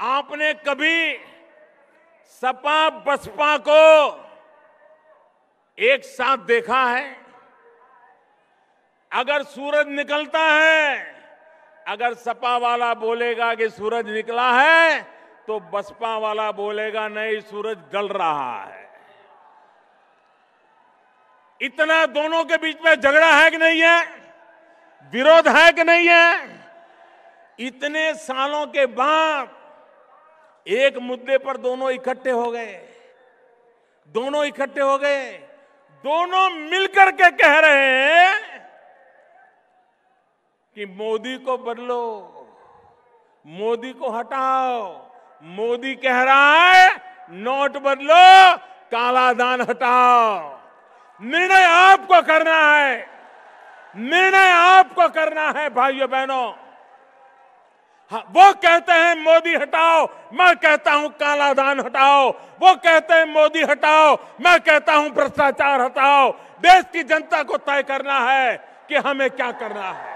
आपने कभी सपा बसपा को एक साथ देखा है अगर सूरज निकलता है अगर सपा वाला बोलेगा कि सूरज निकला है तो बसपा वाला बोलेगा नहीं सूरज गल रहा है इतना दोनों के बीच में झगड़ा है कि नहीं है विरोध है कि नहीं है इतने सालों के बाद एक मुद्दे पर दोनों इकट्ठे हो गए दोनों इकट्ठे हो गए दोनों मिलकर के कह रहे हैं कि मोदी को बदलो मोदी को हटाओ मोदी कह रहा है नोट बदलो कालाधान हटाओ निर्णय आपको करना है निर्णय आपको करना है भाइयों बहनों हाँ, वो कहते हैं मोदी हटाओ मैं कहता हूं कालाधान हटाओ वो कहते हैं मोदी हटाओ मैं कहता हूं भ्रष्टाचार हटाओ देश की जनता को तय करना है कि हमें क्या करना है